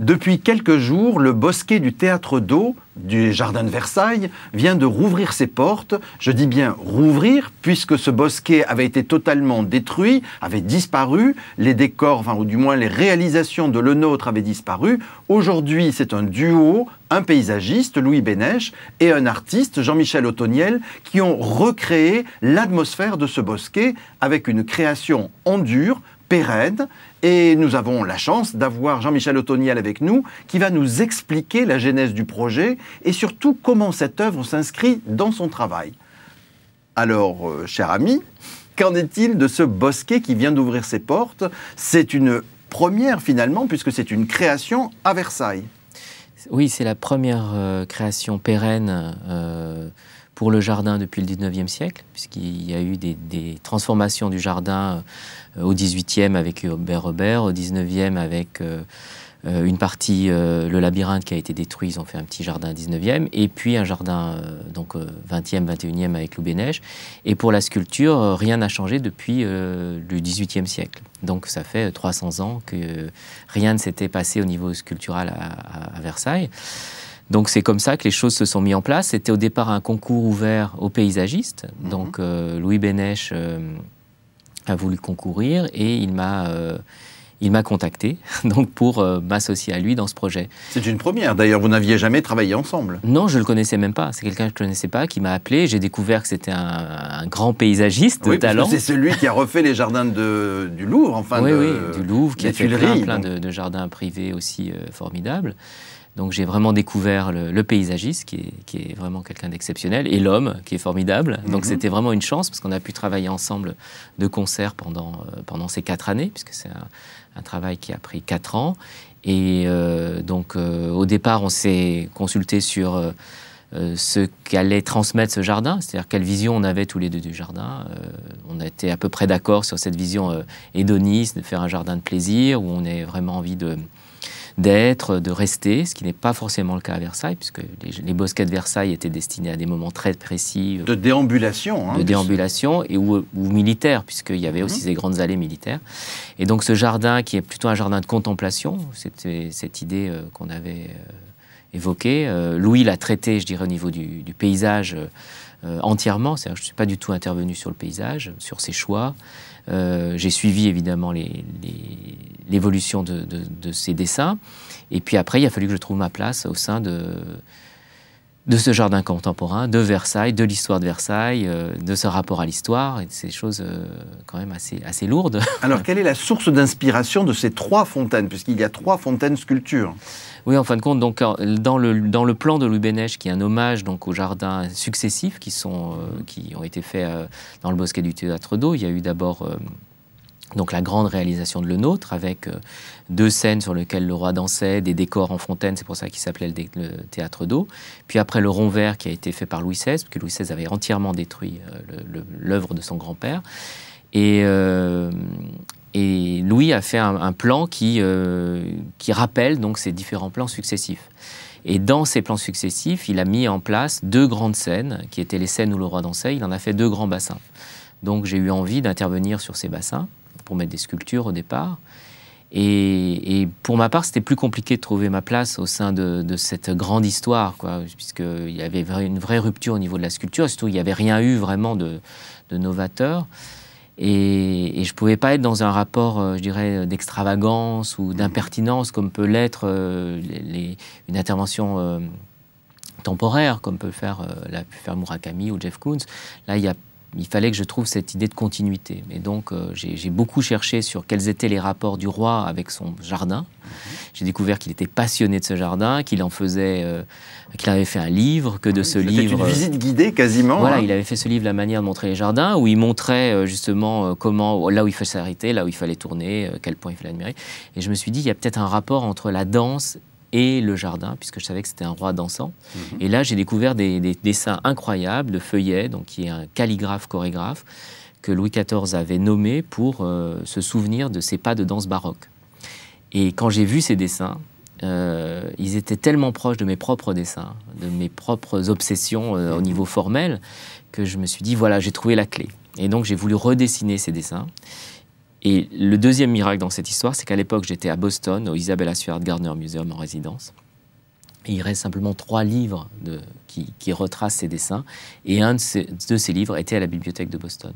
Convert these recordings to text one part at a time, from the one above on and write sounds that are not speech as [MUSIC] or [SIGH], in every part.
Depuis quelques jours, le bosquet du théâtre d'eau du jardin de Versailles vient de rouvrir ses portes. Je dis bien rouvrir, puisque ce bosquet avait été totalement détruit, avait disparu. Les décors, enfin, ou du moins les réalisations de Le Nôtre avaient disparu. Aujourd'hui, c'est un duo, un paysagiste, Louis Bénèche, et un artiste, Jean-Michel Autoniel, qui ont recréé l'atmosphère de ce bosquet avec une création en dur, pérenne. Et nous avons la chance d'avoir Jean-Michel Autoniel avec nous, qui va nous expliquer la genèse du projet et surtout comment cette œuvre s'inscrit dans son travail. Alors, euh, cher ami, qu'en est-il de ce bosquet qui vient d'ouvrir ses portes C'est une première finalement, puisque c'est une création à Versailles. Oui, c'est la première euh, création pérenne. Euh pour le jardin depuis le 19e siècle, puisqu'il y a eu des, transformations du jardin euh, au 18e avec Hubert Robert, au 19e avec euh, euh, une partie, le labyrinthe qui a été détruit, ils ont fait un petit jardin 19e, et puis un jardin donc 20e, 21e avec Loubénèche. Et pour la sculpture, rien n'a changé depuis le 18e siècle. Donc ça fait 300 ans que rien ne s'était passé au niveau sculptural à Versailles. Donc c'est comme ça que les choses se sont mises en place. C'était au départ un concours ouvert aux paysagistes. Mhm. Donc euh, Louis Bénèche euh, a voulu concourir et il m'a euh, il m'a contacté [LAUGHS] donc pour m'associer à lui dans ce projet. C'est une première. D'ailleurs, vous n'aviez jamais travaillé ensemble. Non, je le connaissais même pas. C'est quelqu'un que je ne connaissais pas qui m'a appelé. J'ai découvert que c'était un, grand paysagiste de talent. C'est celui qui a refait les jardins de, du Louvre, enfin. Oui, de, oui, du Louvre, qui a fait plein, plein de, de, jardins privés aussi formidables. Donc j'ai vraiment découvert le, paysagiste, qui est, vraiment quelqu'un d'exceptionnel, et l'homme, qui est formidable. Donc mhm. c'était vraiment une chance, parce qu'on a pu travailler ensemble de concert pendant, euh, pendant ces quatre années, puisque c'est un, travail qui a pris quatre ans. Et euh, donc euh, au départ, on s'est consulté sur... ce qu'allait transmettre ce jardin, c'est-à-dire quelle vision on avait tous les deux du jardin. on a été à peu près d'accord sur cette vision euh, de faire un jardin de plaisir, où on a vraiment envie de, d'être, de rester, ce qui n'est pas forcément le cas à Versailles, puisque les, bosquets de Versailles étaient destinés à des moments très précis. Euh, de déambulation. Hein, de déambulation, et ou, militaire, puisqu'il y avait aussi mhm. ces grandes allées militaires. Et donc ce jardin, qui est plutôt un jardin de contemplation, c'était cette idée euh, qu'on avait euh, évoquée, Louis l'a traité, je dirais, au niveau du paysage euh, entièrement. c'est-à-dire, je ne suis pas du tout intervenu sur le paysage, sur ses choix. Euh, j'ai suivi évidemment l'évolution de, ses dessins. Et puis après, il a fallu que je trouve ma place au sein de de ce jardin contemporain, de Versailles, de l'histoire de Versailles, euh, de ce rapport à l'histoire, et de ces choses euh, quand même assez, assez lourdes. [LAUGHS] Alors, quelle est la source d'inspiration de ces trois fontaines, puisqu'il y a trois fontaines sculptures Oui, en fin de compte, donc, euh, dans, le, dans le plan de Louis Bénèche, qui est un hommage donc, aux jardins successifs qui, sont, qui ont été faits dans le bosquet du Théâtre d'eau, il y a eu d'abord donc la grande réalisation de Le Nôtre, avec euh, deux scènes sur lesquelles le roi dansait, des décors en fontaine, c'est pour ça qu'il s'appelait le, théâtre d'eau. Puis après le rond vert qui a été fait par Louis XVI, puisque Louis XVI avait entièrement détruit euh, l'œuvre de son grand-père. Et, euh, et, Louis a fait un, un plan qui, qui rappelle donc ces différents plans successifs. Et dans ces plans successifs, il a mis en place deux grandes scènes, qui étaient les scènes où le roi dansait. Il en a fait deux grands bassins. Donc j'ai eu envie d'intervenir sur ces bassins pour mettre des sculptures au départ. Et, pour ma part, c'était plus compliqué de trouver ma place au sein de, cette grande histoire, puisqu'il y avait une vraie rupture au niveau de la sculpture, surtout il n'y avait rien eu vraiment de, novateur. Et, je ne pouvais pas être dans un rapport, euh, je dirais, d'extravagance ou d'impertinence comme peut l'être euh, une intervention euh, temporaire, comme peut le faire, la, faire Murakami ou Jeff Koons. Là, il y a il fallait que je trouve cette idée de continuité. Et donc, euh, j'ai beaucoup cherché sur quels étaient les rapports du roi avec son jardin. J'ai découvert qu'il était passionné de ce jardin, qu'il en faisait, euh, qu'il avait fait un livre, que de ce livre. une euh, visite guidée quasiment. Voilà, hein. il avait fait ce livre La manière de montrer les jardins, où il montrait justement comment, là où il fallait s'arrêter, là où il fallait tourner, quel point il fallait admirer. Et je me suis dit, il y a peut-être un rapport entre la danse et le jardin, puisque je savais que c'était un roi dansant. Mhm. Et là, j'ai découvert des, dessins incroyables de Feuillet, donc qui est un calligraphe chorégraphe que Louis XIV avait nommé pour euh, se souvenir de ses pas de danse baroque. Et quand j'ai vu ces dessins, euh, ils étaient tellement proches de mes propres dessins, de mes propres obsessions euh, au mhm. niveau formel, que je me suis dit, voilà, j'ai trouvé la clé. Et donc j'ai voulu redessiner ces dessins. Et le deuxième miracle dans cette histoire, c'est qu'à l'époque, j'étais à Boston, au Isabella Stewart Gardner Museum en résidence. Et il reste simplement trois livres qui, retracent ces dessins. Et un de ces, livres était à la bibliothèque de Boston.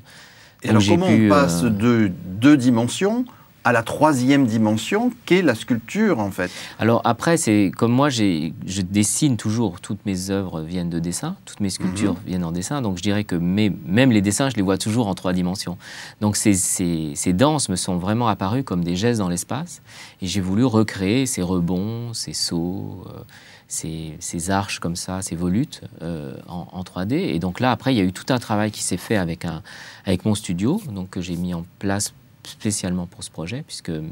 Et alors, comment on passe euh, de deux dimensions à la troisième dimension qu'est la sculpture en fait. Alors après, c'est comme moi, je dessine toujours, toutes mes œuvres viennent de dessin, toutes mes sculptures mhm. viennent en dessin, donc je dirais que mes, même les dessins, je les vois toujours en trois dimensions. Donc ces, ces, ces danses me sont vraiment apparues comme des gestes dans l'espace, et j'ai voulu recréer ces rebonds, ces sauts, euh, ces, ces, arches comme ça, ces volutes euh, en, en, 3D. Et donc là, après, il y a eu tout un travail qui s'est fait avec, un, avec mon studio, donc que j'ai mis en place spécialement pour ce projet, puisque euh,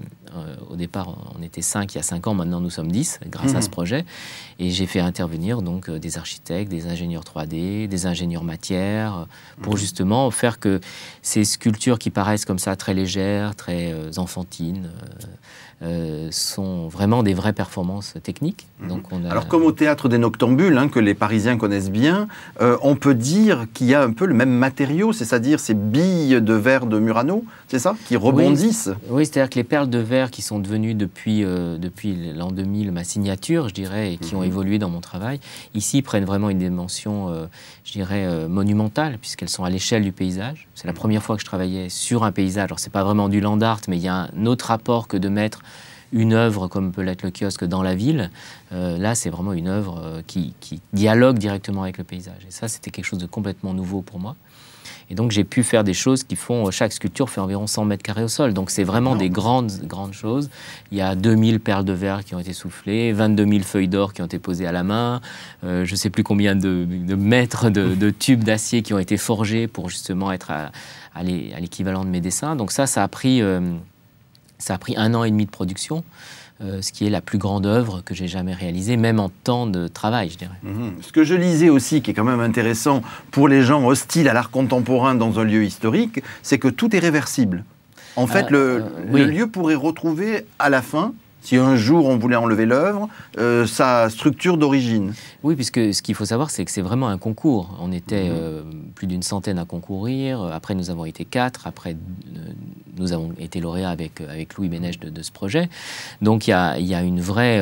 au départ on était 5 il y a 5 ans, maintenant nous sommes 10 grâce à ce mhm. projet. Et j'ai fait intervenir donc euh, des architectes, des ingénieurs 3D, des ingénieurs matière, euh, pour mhm. justement faire que ces sculptures qui paraissent comme ça très légères, très enfantines, sont vraiment des vraies performances techniques. Mhm. Donc on Alors comme au théâtre des Noctambules, hein, que les Parisiens connaissent bien, on peut dire qu'il y a un peu le même matériau, c'est-à-dire ces billes de verre de Murano, c'est ça qui rebondissent. Oui, c'est-à-dire que les perles de verre qui sont devenues depuis, euh, depuis l'an 2000 ma signature, je dirais, et qui ont mhm. évolué dans mon travail, ici prennent vraiment une dimension, euh, je dirais, euh, monumentale, puisqu'elles sont à l'échelle du paysage. C'est la première fois que je travaillais sur un paysage. Alors, n'est pas vraiment du land art, mais il y a un autre rapport que de mettre une œuvre comme peut l'être le kiosque dans la ville. là, c'est vraiment une œuvre qui, dialogue directement avec le paysage. Et ça, c'était quelque chose de complètement nouveau pour moi. Et donc j'ai pu faire des choses qui font, chaque sculpture fait environ 100 mètres carrés au sol. Donc c'est vraiment des grandes, grandes choses. Il y a 2000 perles de verre qui ont été soufflées, 22 000 feuilles d'or qui ont été posées à la main, euh, je ne sais plus combien de, mètres de, tubes d'acier qui ont été forgés pour justement être à, l'équivalent de mes dessins. Donc ça, ça a pris euh, un an et demi de production. Euh, ce qui est la plus grande œuvre que j'ai jamais réalisée, même en temps de travail, je dirais. Mhm. Ce que je lisais aussi, qui est quand même intéressant pour les gens hostiles à l'art contemporain dans un lieu historique, c'est que tout est réversible. En fait, euh, le, euh, lieu pourrait retrouver à la fin si un jour on voulait enlever l'œuvre, euh, sa structure d'origine. Oui, puisque ce qu'il faut savoir, c'est que c'est vraiment un concours. On était mhm. euh, plus d'une centaine à concourir, après nous avons été quatre, après euh, nous avons été lauréats avec, avec Louis Bénèche de, ce projet. Donc il y y a, une vraie...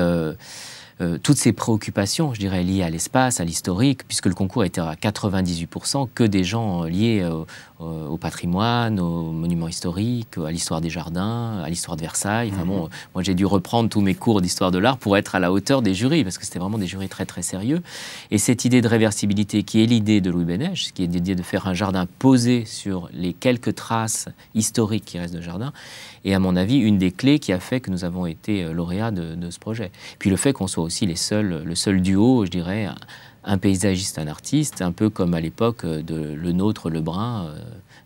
Euh, toutes ces préoccupations, je dirais, liées à l'espace, à l'historique, puisque le concours était à 98% que des gens euh, liés euh, au, patrimoine, aux monuments historiques, à l'histoire des jardins, à l'histoire de Versailles. Mhm. moi j'ai dû reprendre tous mes cours d'histoire de l'art pour être à la hauteur des jurys, parce que c'était vraiment des jurys très très sérieux. Et cette idée de réversibilité qui est l'idée de Louis Bénèche, qui est l'idée de faire un jardin posé sur les quelques traces historiques qui restent de jardin, est à mon avis une des clés qui a fait que nous avons été lauréats de, de ce projet. Puis le fait qu'on soit aussi le seul duo, je dirais, un paysagiste, un artiste, un peu comme à l'époque de le nôtre, Le Brun, euh,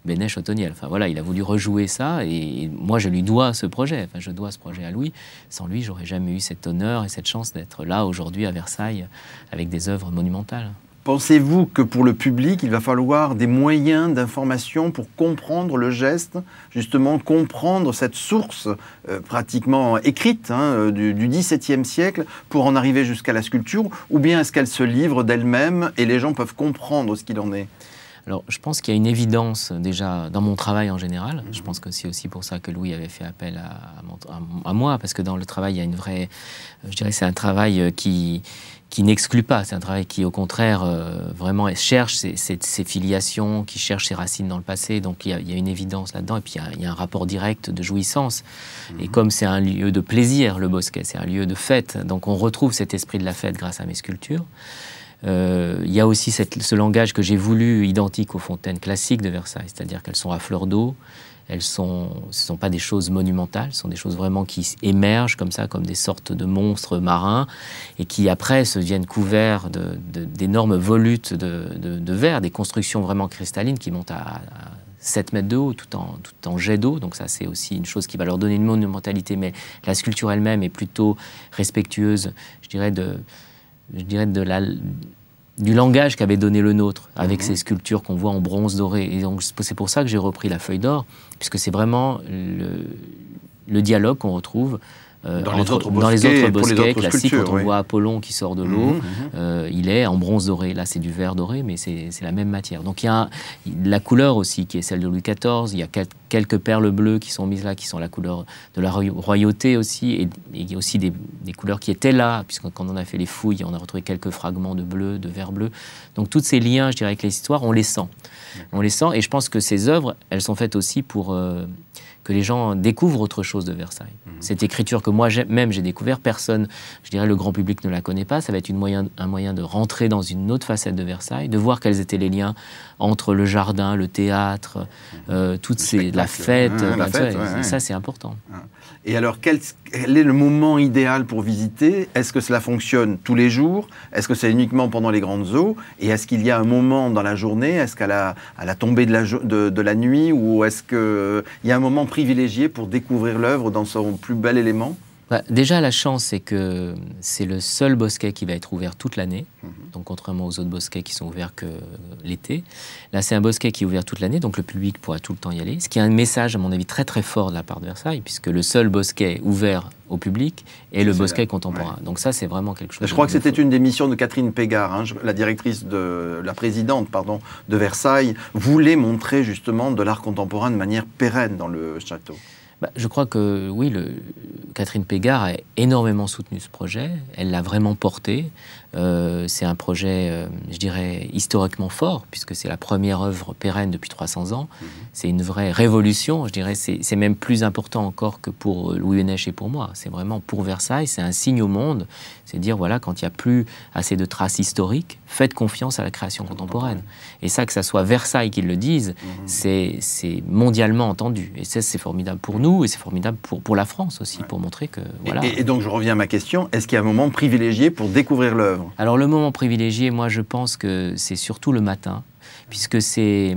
Bénèche, Otoniel. Enfin voilà, il a voulu rejouer ça et, moi je lui dois ce projet. Enfin, je dois ce projet à lui. Sans lui, j'aurais jamais eu cet honneur et cette chance d'être là aujourd'hui à Versailles avec des œuvres monumentales. Pensez-vous que pour le public, il va falloir des moyens d'information pour comprendre le geste, justement comprendre cette source euh, pratiquement écrite hein, euh, du, du, XVIIe siècle pour en arriver jusqu'à la sculpture, ou bien est-ce qu'elle se livre d'elle-même et les gens peuvent comprendre ce qu'il en est alors, je pense qu'il y a une évidence déjà dans mon travail en général. Je pense que c'est aussi pour ça que Louis avait fait appel à, moi, parce que dans le travail, il y a une vraie. Euh, je dirais c'est un travail euh, qui, qui n'exclut pas. C'est un travail qui, au contraire, euh, vraiment cherche ses, filiations, qui cherche ses racines dans le passé. Donc il y a, une évidence là-dedans. Et puis il y, a, un rapport direct de jouissance. Et mhm. comme c'est un lieu de plaisir, le bosquet, c'est un lieu de fête. Donc on retrouve cet esprit de la fête grâce à mes sculptures. Euh, il y a aussi ce langage que j'ai voulu identique aux fontaines classiques de Versailles, c'est-à-dire qu'elles sont à fleur d'eau, elles sont, ce ne sont pas des choses monumentales, ce sont des choses vraiment qui émergent comme ça, comme des sortes de monstres marins, et qui après se viennent couverts d'énormes volutes de, verre, des constructions vraiment cristallines qui montent à, 7 mètres de haut, tout en, tout en jet d'eau. Donc ça, c'est aussi une chose qui va leur donner une monumentalité, mais la sculpture elle-même est plutôt respectueuse, je dirais, de je dirais, du langage qu'avait donné le nôtre, avec mhm. ces sculptures qu'on voit en bronze doré. Et donc, c'est pour ça que j'ai repris la feuille d'or, puisque c'est vraiment le dialogue qu'on retrouve euh, dans, les autres bosquets, classiques, quand on voit Apollon qui sort de mhm. l'eau, euh, il est en bronze doré. Là, c'est du vert doré, mais c'est la même matière. Donc il y a la couleur aussi qui est celle de Louis XIV. Il y a quelques perles bleues qui sont mises là, qui sont la couleur de la royauté aussi, et, il a aussi des, couleurs qui étaient là, puisque quand on a fait les fouilles, on a retrouvé quelques fragments de bleu, de vert bleu. Donc tous ces liens, je dirais, avec les histoires, on les sent. On les sent, et je pense que ces œuvres, elles sont faites aussi pour... Euh, que les gens découvrent autre chose de Versailles. Mhm. Cette écriture que moi-même j'ai découvert, personne, je dirais le grand public ne la connaît pas, ça va être une moyen, un moyen de rentrer dans une autre facette de Versailles, de voir quels étaient les liens entre le jardin, le théâtre, mhm. euh, toutes ces, la fête, mhm, euh, ça c'est important. Et alors quel, est le moment idéal pour visiter Est-ce que cela fonctionne tous les jours Est-ce que c'est uniquement pendant les grandes eaux Et est-ce qu'il y a un moment dans la journée Est-ce qu'à la, à la tombée de la, de, la nuit Ou est-ce qu'il y a un moment privilégié pour découvrir l'œuvre dans son plus bel élément. Bah, déjà, la chance, c'est que c'est le seul bosquet qui va être ouvert toute l'année. Mhm. Donc, contrairement aux autres bosquets qui sont ouverts que l'été. Là, c'est un bosquet qui est ouvert toute l'année, donc le public pourra tout le temps y aller. Ce qui est un message, à mon avis, très très fort de la part de Versailles, puisque le seul bosquet ouvert au public est le bosquet contemporain. Donc ça, c'est vraiment quelque chose. Je crois que c'était une des missions de Catherine Pégard, hein, la directrice de la présidente, pardon, de Versailles, voulait montrer justement de l'art contemporain de manière pérenne dans le château. Bah, je crois que oui, le, Catherine Pégard a énormément soutenu ce projet, elle l'a vraiment porté. Euh, c'est un projet, euh, je dirais, historiquement fort, puisque c'est la première œuvre pérenne depuis 300 ans. Mhm. C'est une vraie révolution, je dirais, c'est même plus important encore que pour euh, Louis Hénèche et pour moi. C'est vraiment pour Versailles, c'est un signe au monde, c'est dire, voilà, quand il n'y a plus assez de traces historiques, faites confiance à la création contemporaine. Et ça, que ce soit Versailles qui le dise, mhm. c'est mondialement entendu. Et ça, c'est formidable pour nous et c'est formidable pour, pour la France aussi, pour montrer que. Voilà. Et, donc je reviens à ma question est-ce qu'il y a un moment privilégié pour découvrir l'œuvre Alors le moment privilégié, moi je pense que c'est surtout le matin, puisque c'est.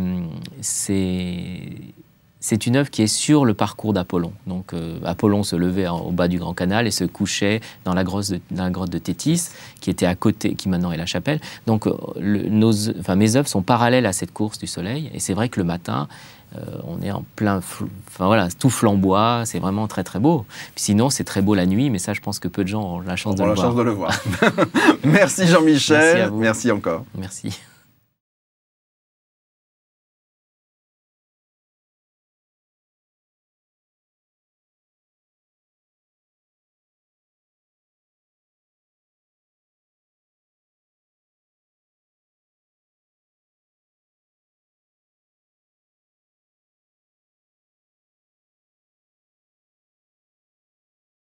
C'est une œuvre qui est sur le parcours d'Apollon. Donc euh, Apollon se levait au bas du Grand Canal et se couchait dans la, grosse grotte de Tétis, qui était à côté, qui maintenant est la chapelle. Donc euh, nos, mes œuvres sont parallèles à cette course du soleil. Et c'est vrai que le matin, euh, on est en plein. Enfin voilà, tout flamboie, c'est vraiment très très beau. Puis sinon, c'est très beau la nuit, mais ça, je pense que peu de gens ont la chance, de, le la voir. chance de le voir. [LAUGHS] Merci Jean-Michel. Merci encore. Merci.